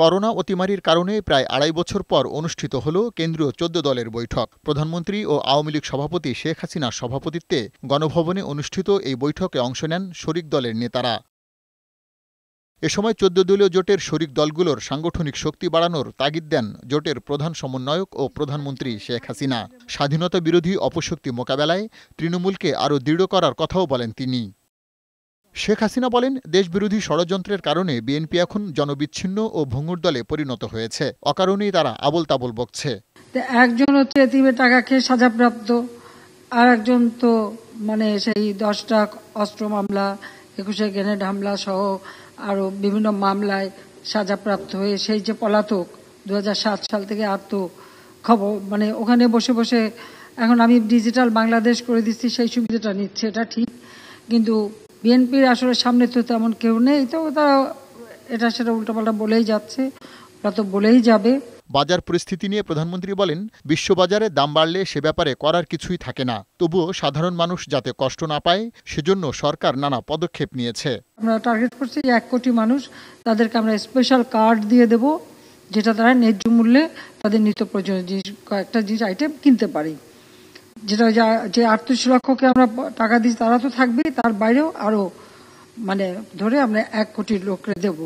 corona অতিমারির কারণে প্রায় আড়াই বছর পর অনুষ্ঠিত হল কেন্দ্রীয় চোদ্দ দলের বৈঠক প্রধানমন্ত্রী ও আওয়ামী লীগ সভাপতি শেখ হাসিনার সভাপতিত্বে গণভবনে অনুষ্ঠিত এই বৈঠকে অংশ নেন শরিক দলের নেতারা এ সময় চোদ্দ দলীয় জোটের শরিক দলগুলোর সাংগঠনিক শক্তি বাড়ানোর তাগিদ দেন জোটের প্রধান সমন্বয়ক ও প্রধানমন্ত্রী শেখ হাসিনা স্বাধীনতা বিরোধী অপশক্তি মোকাবেলায় তৃণমূলকে আরও দৃঢ় করার কথাও বলেন তিনি শেখ হাসিনা বলেন দেশবিরোধী ষড়যন্ত্রের কারণে বিএনপি এখন জনবিচ্ছিন্ন ও ভঙ্গুর দলে পরিণত হয়েছে অকারণেই তারা আবল তাবল বকছে একজন হচ্ছে এতিমের টাকা খেয়ে সাজাপ্রাপ্ত আর একজন তো মানে সেই দশটা অস্ত্র মামলা একুশে গ্রেনেড হামলা সহ আরও বিভিন্ন মামলায় সাজাপ্রাপ্ত হয়ে সেই যে পলাতক দু সাল থেকে আর তো খবর মানে ওখানে বসে বসে এখন আমি ডিজিটাল বাংলাদেশ করে দিচ্ছি সেই সুবিধাটা নিচ্ছে এটা ঠিক কিন্তু বিএনপির আসলে সামনে তো তেমন কেউ নেই তো তারা এটা সেটা উল্টাপাল্টা বলেই যাচ্ছে ওরা তো বলেই যাবে বাজার পরিস্থিতি নিয়ে প্রধানমন্ত্রী বলেন বিশ্ববাজারে দাম বাড়লে সে ব্যাপারে করার কিছুই থাকে না তবুও সাধারণ মানুষ যাতে কষ্ট না পায় সেজন্য সরকার নানা পদক্ষেপ নিয়েছে আমরা টার্গেট করছি এক কোটি মানুষ তাদেরকে আমরা স্পেশাল কার্ড দিয়ে দেব যেটা তারা ন্যায্য মূল্যে তাদের নিত্য প্রয়োজনীয় জিনিস কয়েকটা জিনিস আইটেম কিনতে পারি যেটা যে আটত্রিশ লক্ষকে আমরা টাকা দিচ্ছি তারা তো থাকবেই তার বাইরেও আরও মানে ধরে আমরা এক কোটি লোককে দেব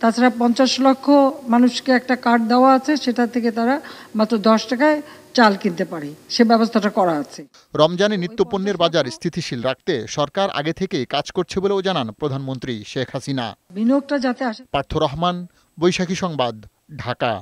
তাছাড়া পঞ্চাশ লক্ষ মানুষকে একটা কার্ড দেওয়া আছে সেটা থেকে তারা মাত্র দশ টাকায় চাল কিনতে পারে সে ব্যবস্থাটা করা আছে রমজানে নিত্যপণ্যের বাজার স্থিতিশীল রাখতে সরকার আগে থেকেই কাজ করছে বলেও জানান প্রধানমন্ত্রী শেখ হাসিনা বিনিয়োগটা যাতে আসে পার্থ রহমান বৈশাখী সংবাদ ঢাকা